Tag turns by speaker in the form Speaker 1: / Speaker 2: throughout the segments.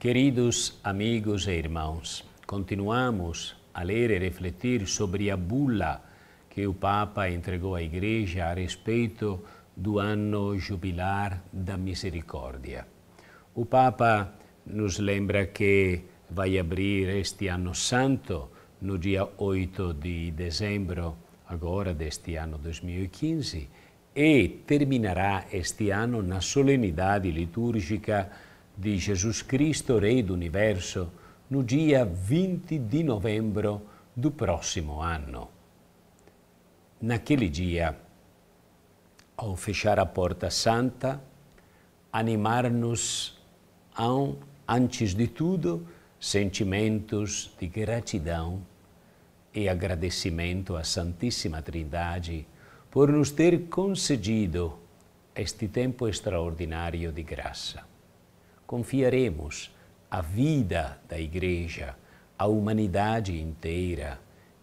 Speaker 1: Queridos amigos e irmãos, continuamos a ler e refletir sobre a bula que o Papa entregou à Igreja a respeito do ano jubilar da misericórdia. O Papa nos lembra que vai abrir este ano santo no dia 8 de dezembro, agora deste ano 2015, e terminará este ano na solenidade litúrgica de Jesus Cristo, Rei do Universo, no dia 20 de novembro do próximo ano. Naquele dia, ao fechar a porta santa, animar-nos a, um, antes de tudo, sentimentos de gratidão e agradecimento à Santíssima Trindade por nos ter concedido este tempo extraordinário de graça confiaremos a vida da Igreja, a humanidade inteira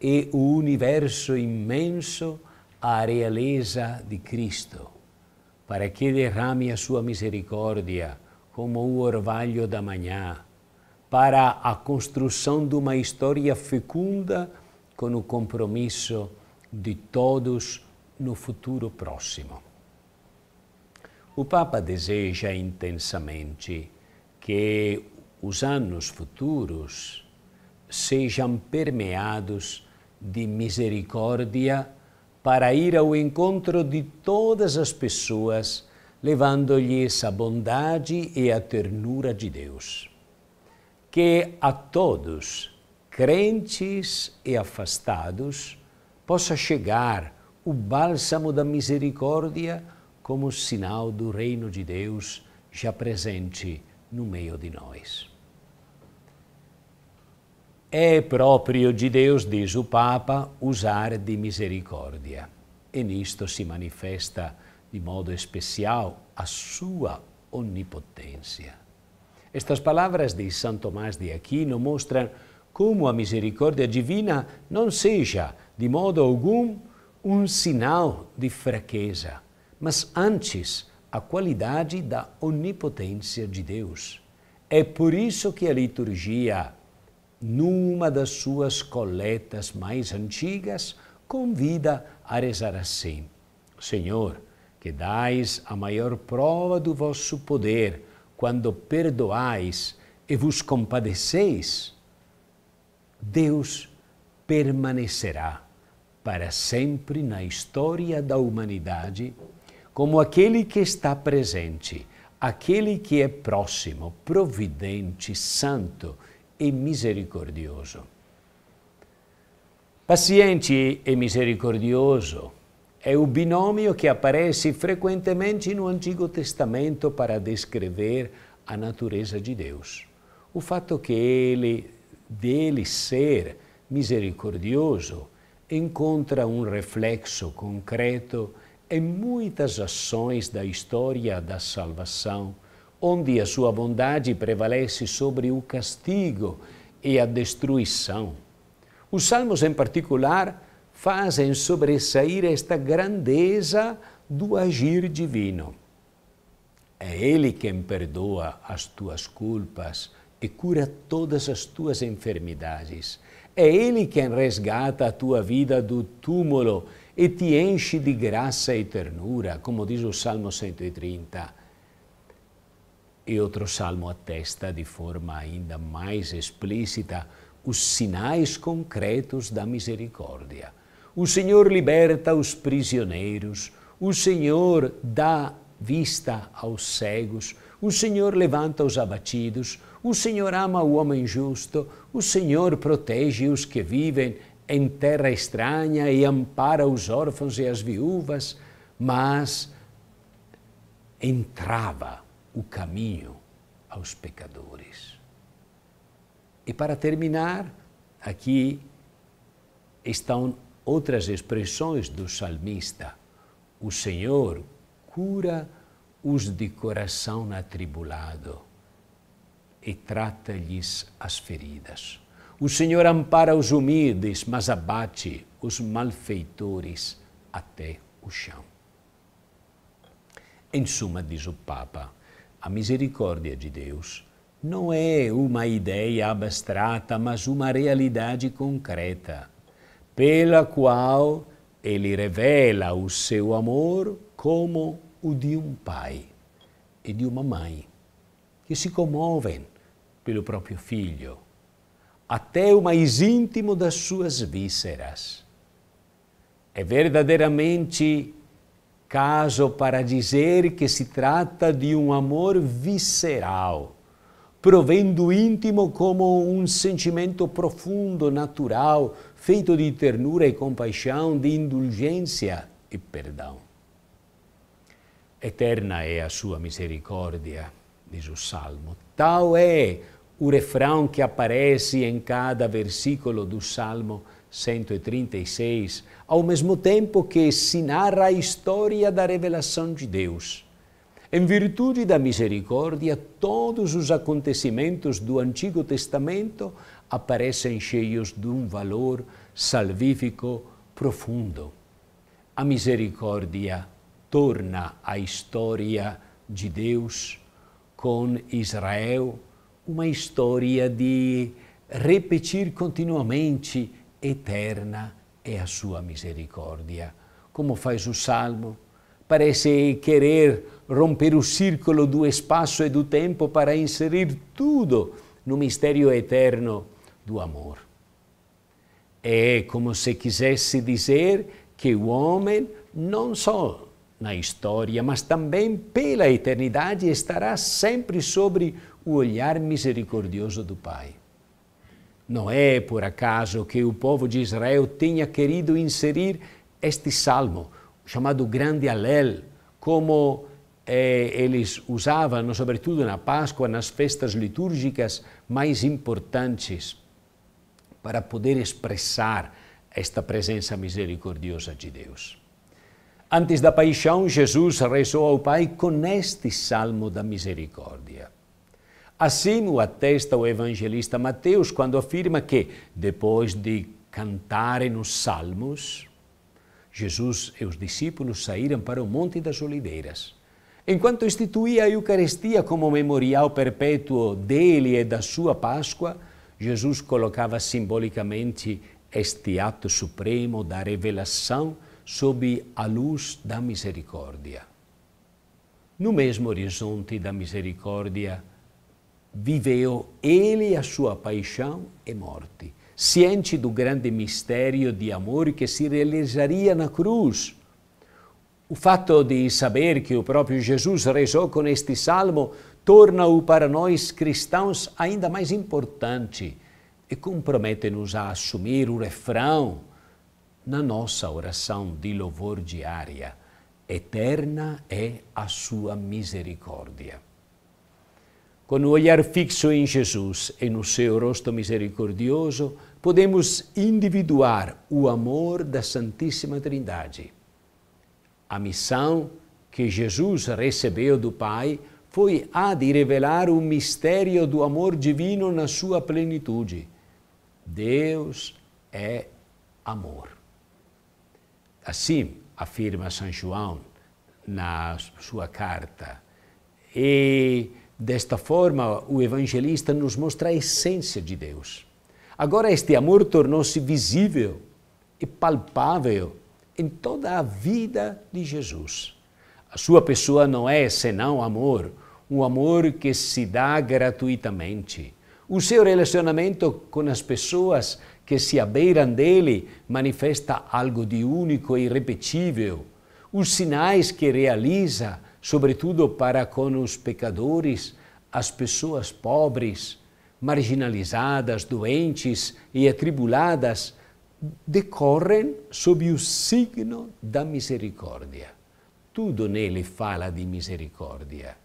Speaker 1: e o universo imenso à realeza de Cristo, para que derrame a sua misericórdia como o orvalho da manhã, para a construção de uma história fecunda com o compromisso de todos no futuro próximo. O Papa deseja intensamente que os anos futuros sejam permeados de misericórdia para ir ao encontro de todas as pessoas, levando-lhes a bondade e a ternura de Deus. Que a todos, crentes e afastados, possa chegar o bálsamo da misericórdia como sinal do reino de Deus já presente no meio de nós. É próprio de Deus, diz o Papa, usar de misericórdia. E nisto se manifesta de modo especial a sua onipotência. Estas palavras de São Tomás de Aquino mostram como a misericórdia divina não seja, de modo algum, um sinal de fraqueza, mas antes a qualidade da onipotência de Deus. É por isso que a liturgia, numa das suas coletas mais antigas, convida a rezar assim: Senhor, que dais a maior prova do vosso poder quando perdoais e vos compadeceis, Deus permanecerá para sempre na história da humanidade como aquele que está presente, aquele que é próximo, providente, santo e misericordioso. Paciente e misericordioso é o binômio que aparece frequentemente no Antigo Testamento para descrever a natureza de Deus. O fato que ele, dele ser misericordioso, encontra um reflexo concreto em muitas ações da história da salvação, onde a sua bondade prevalece sobre o castigo e a destruição. Os salmos, em particular, fazem sobressair esta grandeza do agir divino. É Ele quem perdoa as tuas culpas e cura todas as tuas enfermidades. É Ele quem resgata a tua vida do túmulo e te enche de graça e ternura, como diz o Salmo 130. E outro salmo atesta de forma ainda mais explícita os sinais concretos da misericórdia. O Senhor liberta os prisioneiros, o Senhor dá vista aos cegos, o Senhor levanta os abatidos, o Senhor ama o homem justo, o Senhor protege os que vivem em terra estranha e ampara os órfãos e as viúvas, mas entrava o caminho aos pecadores. E para terminar, aqui estão outras expressões do salmista. O Senhor cura os de coração atribulado e trata-lhes as feridas. O Senhor ampara os humildes, mas abate os malfeitores até o chão. Em suma, diz o Papa, a misericórdia de Deus não é uma ideia abstrata, mas uma realidade concreta, pela qual ele revela o seu amor como o de um pai e de uma mãe, que se comovem pelo próprio filho até o mais íntimo das suas vísceras. É verdadeiramente caso para dizer que se trata de um amor visceral, provendo íntimo como um sentimento profundo, natural, feito de ternura e compaixão, de indulgência e perdão. Eterna é a sua misericórdia, diz o Salmo. Tal é o refrão que aparece em cada versículo do Salmo 136, ao mesmo tempo que se narra a história da revelação de Deus. Em virtude da misericórdia, todos os acontecimentos do Antigo Testamento aparecem cheios de um valor salvífico profundo. A misericórdia torna a história de Deus com Israel uma história de repetir continuamente: eterna é a sua misericórdia. Como faz o salmo, parece querer romper o círculo do espaço e do tempo para inserir tudo no mistério eterno do amor. É como se quisesse dizer que o homem, não só na história, mas também pela eternidade, estará sempre sobre o olhar misericordioso do Pai. Não é por acaso que o povo de Israel tenha querido inserir este salmo, chamado Grande Alel, como eh, eles usavam, sobretudo na Páscoa, nas festas litúrgicas mais importantes, para poder expressar esta presença misericordiosa de Deus. Antes da paixão, Jesus rezou ao Pai com este salmo da misericórdia. Assim o atesta o evangelista Mateus quando afirma que, depois de cantarem os salmos, Jesus e os discípulos saíram para o Monte das Oliveiras. Enquanto instituía a Eucaristia como memorial perpétuo dele e da sua Páscoa, Jesus colocava simbolicamente este ato supremo da revelação sob a luz da misericórdia. No mesmo horizonte da misericórdia, viveu ele a sua paixão e morte, ciente do grande mistério de amor que se realizaria na cruz. O fato de saber que o próprio Jesus rezou com este salmo torna-o para nós cristãos ainda mais importante e compromete-nos a assumir o refrão na nossa oração de louvor diária. Eterna é a sua misericórdia. Com o olhar fixo em Jesus e no seu rosto misericordioso, podemos individuar o amor da Santíssima Trindade. A missão que Jesus recebeu do Pai foi a de revelar o mistério do amor divino na sua plenitude. Deus é amor. Assim afirma São João na sua carta. E Desta forma, o evangelista nos mostra a essência de Deus. Agora, este amor tornou-se visível e palpável em toda a vida de Jesus. A sua pessoa não é senão amor, um amor que se dá gratuitamente. O seu relacionamento com as pessoas que se abeiram dele manifesta algo de único e irrepetível. Os sinais que realiza sobretudo para com os pecadores, as pessoas pobres, marginalizadas, doentes e atribuladas, decorrem sob o signo da misericórdia. Tudo nele fala de misericórdia.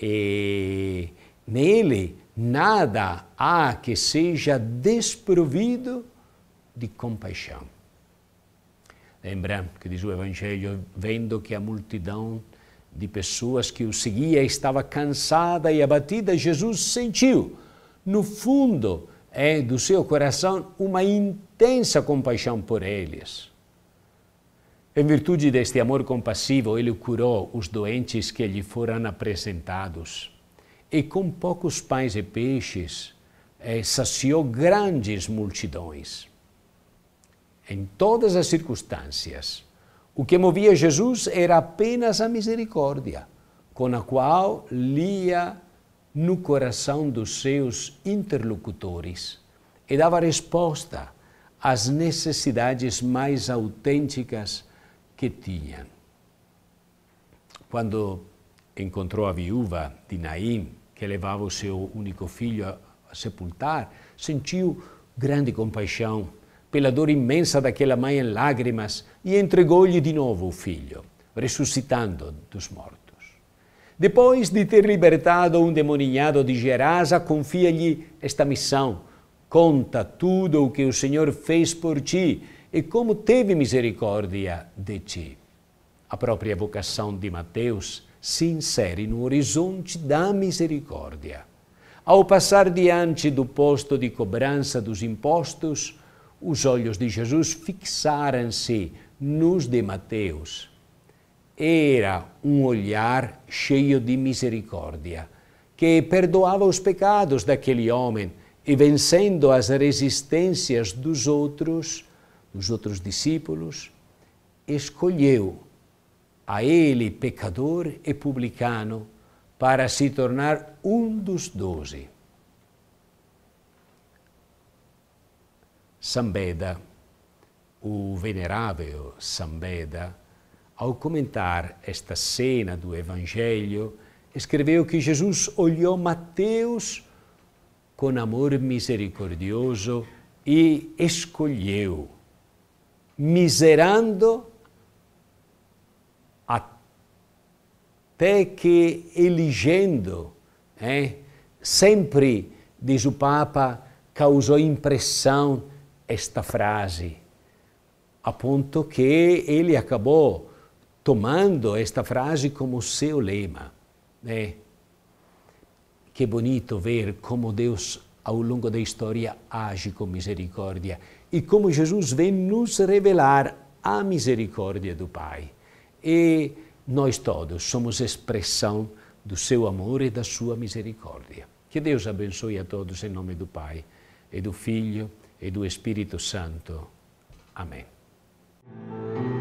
Speaker 1: E nele nada há que seja desprovido de compaixão. Lembra é que diz o Evangelho, vendo que a multidão de pessoas que o seguia estava cansada e abatida, Jesus sentiu, no fundo é, do seu coração, uma intensa compaixão por eles. Em virtude deste amor compassivo, ele curou os doentes que lhe foram apresentados. E com poucos pães e peixes, é, saciou grandes multidões em todas as circunstâncias. O que movia Jesus era apenas a misericórdia, com a qual lia no coração dos seus interlocutores e dava resposta às necessidades mais autênticas que tinham. Quando encontrou a viúva de Naim, que levava o seu único filho a sepultar, sentiu grande compaixão pela dor imensa daquela mãe em lágrimas, e entregou-lhe de novo o filho, ressuscitando dos mortos. Depois de ter libertado um demoninhado de Gerasa, confia-lhe esta missão. Conta tudo o que o Senhor fez por ti e como teve misericórdia de ti. A própria vocação de Mateus se insere no horizonte da misericórdia. Ao passar diante do posto de cobrança dos impostos, os olhos de Jesus fixaram-se nos de Mateus. Era um olhar cheio de misericórdia, que perdoava os pecados daquele homem e, vencendo as resistências dos outros, dos outros discípulos, escolheu a ele, pecador e publicano, para se tornar um dos doze. Sambeda, o venerável Sambeda, ao comentar esta cena do Evangelho, escreveu que Jesus olhou Mateus com amor misericordioso e escolheu, miserando até que elegendo, é né? sempre, diz o Papa, causou impressão esta frase, a ponto que ele acabou tomando esta frase como seu lema. Né? Que bonito ver como Deus, ao longo da história, age com misericórdia e como Jesus vem nos revelar a misericórdia do Pai. E nós todos somos expressão do seu amor e da sua misericórdia. Que Deus abençoe a todos em nome do Pai e do Filho e due Spirito Santo. Amen.